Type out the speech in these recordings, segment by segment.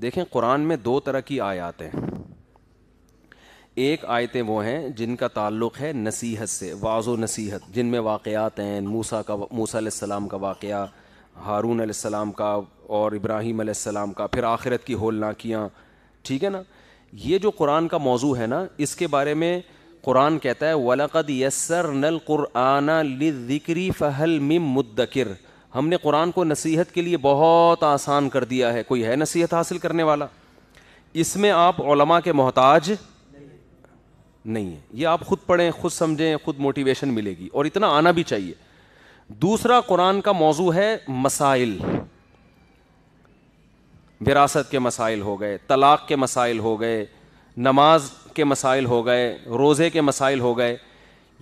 देखें कुरान में दो तरह की आयात हैं एक आयतें वो हैं जिनका ताल्लुक है नसीहत से वाजो नसीहत जिनमें वाक़ात हैं मूसा का मूसा सलाम का वाक़ हारून सलाम का और इब्राहीम सलाम का फिर आखिरत की होलनाकियाँ ठीक है ना ये जो कुरान का मौजू है ना इसके बारे में कुरान कहता है वलक़द यसर नल क़ुरआना लिक्री फ़हल मिम मुद्दकिर हमने कुरान को नसीहत के लिए बहुत आसान कर दिया है कोई है नसीहत हासिल करने वाला इसमें आप ओलमा के मोहताज नहीं है ये आप खुद पढ़ें खुद समझें खुद मोटिवेशन मिलेगी और इतना आना भी चाहिए दूसरा कुरान का मौजू है मसाइल विरासत के मसाइल हो गए तलाक़ के मसाइल हो गए नमाज के मसाइल हो गए रोज़े के मसाइल हो गए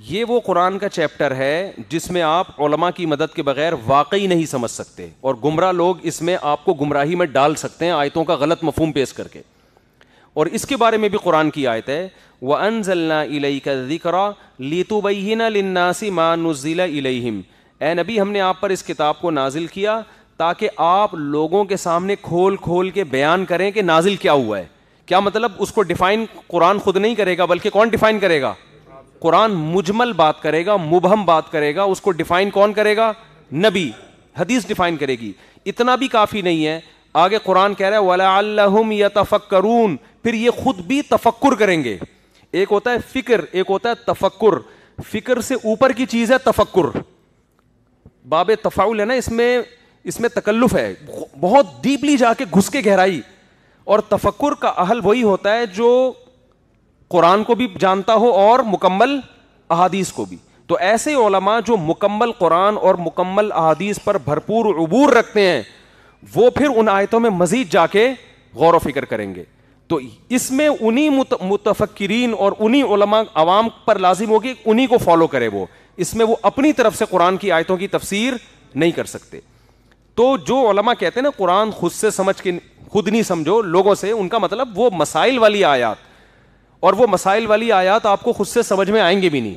ये वो कुरान का चैप्टर है जिसमें आप ओलमा की मदद के बगैर वाकई नहीं समझ सकते और गुमराह लोग इसमें आपको गुमराही में डाल सकते हैं आयतों का गलत मफहम पेश करके और इसके बारे में भी कुरान की आयत है व अनजल्ला लीतु लीतुबैना लन्नासी मानुजिला इलहिम ए नबी हमने आप पर इस किताब को नाजिल किया ताकि आप लोगों के सामने खोल खोल के बयान करें कि नाजिल क्या हुआ है क्या मतलब उसको डिफाइन कुरान खुद नहीं करेगा बल्कि कौन डिफाइन करेगा कुरान मुजमल बात करेगा मुबहम बात करेगा उसको डिफाइन कौन करेगा नबी हदीस डिफाइन करेगी इतना भी काफ़ी नहीं है आगे कुरान कह रहा है वालाम या तफक्रून फिर ये खुद भी तफक्र करेंगे एक होता है फिक्र एक होता है तफक्र फिक्र से ऊपर की चीज़ है तफक्र बाब तफाउल है ना इसमें इसमें तकल्लुफ है बहुत डीपली जाके घुस के गहराई और तफक्र का अहल वही होता है जो कुरान को भी जानता हो और मुकम्मल अहादीस को भी तो ऐसे ओलमा जो मुकम्मल कुरान और मुकम्मल अहादीस पर भरपूर अबूर रखते हैं वो फिर उन आयतों में मजीद जाके गौर फिक्र करेंगे तो इसमें उन्हीं मुत, मुतफक्रीन और उन्हीं आवाम पर लाजिम होगी उन्हीं को फॉलो करे वो इसमें वो अपनी तरफ से कुरान की आयतों की तफसीर नहीं कर सकते तो जो कहते हैं ना कुरान खुद से समझ के खुद नहीं समझो लोगों से उनका मतलब वो मसाइल वाली आयात और वो मसाइल वाली आयात आपको खुद से समझ में आएंगे भी नहीं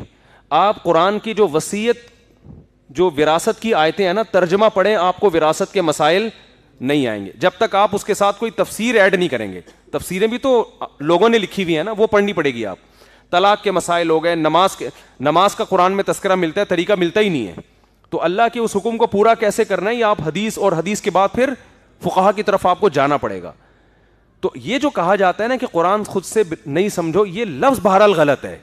आप कुरान की जो वसीयत जो विरासत की आयतें हैं ना तर्जमा पढ़ें आपको विरासत के मसाइल नहीं आएंगे जब तक आप उसके साथ कोई तफसीर ऐड नहीं करेंगे तफसीरें भी तो लोगों ने लिखी हुई है ना वो पढ़नी पड़ेगी आप तलाक के मसाइल हो गए नमाज के नमाज का कुरान में तस्करा मिलता है तरीका मिलता ही नहीं है तो अल्लाह के उस हुक्म को पूरा कैसे करना है ये आप हदीस और हदीस के बाद फिर फुकाहा की तरफ आपको जाना पड़ेगा तो ये जो कहा जाता है ना कि कुरान खुद से नहीं समझो ये लफ्ज़ बहरहाल गलत है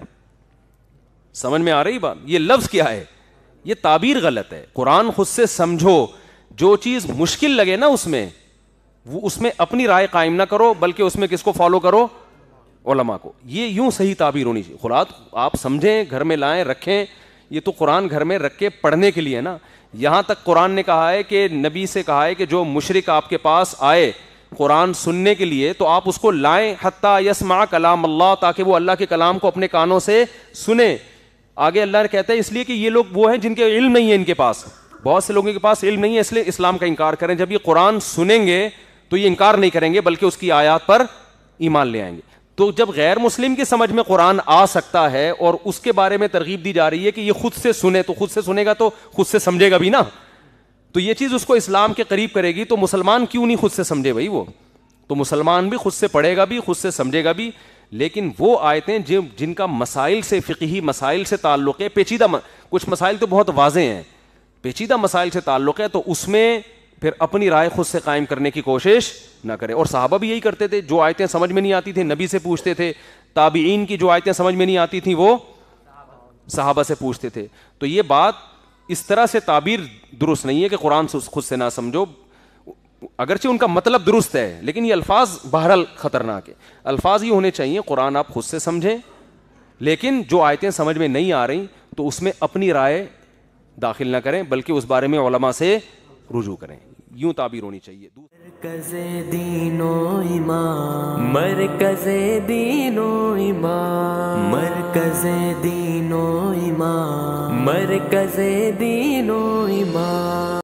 समझ में आ रही बात ये लफ्ज़ क्या है ये ताबीर गलत है कुरान खुद से समझो जो चीज़ मुश्किल लगे ना उसमें वो उसमें अपनी राय कायम ना करो बल्कि उसमें किसको फॉलो करो ओलमा को ये यूं सही ताबीर होनी चाहिए खुरात आप समझें घर में लाएं रखें ये तो कुरान घर में रख के पढ़ने के लिए ना यहां तक कुरान ने कहा है कि नबी से कहा है कि जो मुशरक आपके पास आए कुरान सुनने के लिए तो आप उसको लाएं हत्ता यसमा कलाम अल्लाह ताकि वो अल्लाह के कलाम को अपने कानों से सुने आगे अल्लाह कहते हैं इसलिए कि ये लोग वो हैं जिनके इल्म नहीं है इनके पास बहुत से लोगों के पास इल्म नहीं है इसलिए इस्लाम का इनकार करें जब ये कुरान सुनेंगे तो ये इनकार नहीं करेंगे बल्कि उसकी आयात पर ईमान ले आएंगे तो जब गैर मुस्लिम की समझ में कुरान आ सकता है और उसके बारे में तरगीब दी जा रही है कि ये खुद से सुने तो खुद से सुनेगा तो खुद से समझेगा भी ना तो ये चीज़ उसको इस्लाम के करीब करेगी तो मुसलमान क्यों नहीं खुद से समझे भाई वो तो मुसलमान भी खुद से पढ़ेगा भी खुद से समझेगा भी लेकिन वो आयतें जिन जिनका मसाइल से फ़िकी मसाइल से ताल्लुक़ है पेचीदा कुछ मसाइल तो बहुत वाजे हैं पेचीदा मसाइल से ताल्लुक़ है तो उसमें फिर अपनी राय खुद से कायम करने की कोशिश ना करें और साहबा भी यही करते थे जो आयतें समझ में नहीं आती थी नबी से पूछते थे ताबीन की जो आयतें समझ में नहीं आती थी वो साहबा से पूछते थे तो ये बात इस तरह से ताबीर दुरुस्त नहीं है कि कुरान से खुद से ना समझो अगरचे उनका मतलब दुरुस्त है लेकिन ये अल्फाज बहरहाल खतरनाक है अल्फाज ये होने चाहिए कुरान आप खुद से समझें लेकिन जो आयतें समझ में नहीं आ रही तो उसमें अपनी राय दाखिल ना करें बल्कि उस बारे में ओलमा से रुजू करें यूं ताबीर होनी चाहिए मरकज दीनो इमाम मरकज दीनो इमाम मरकज दीनो इमाम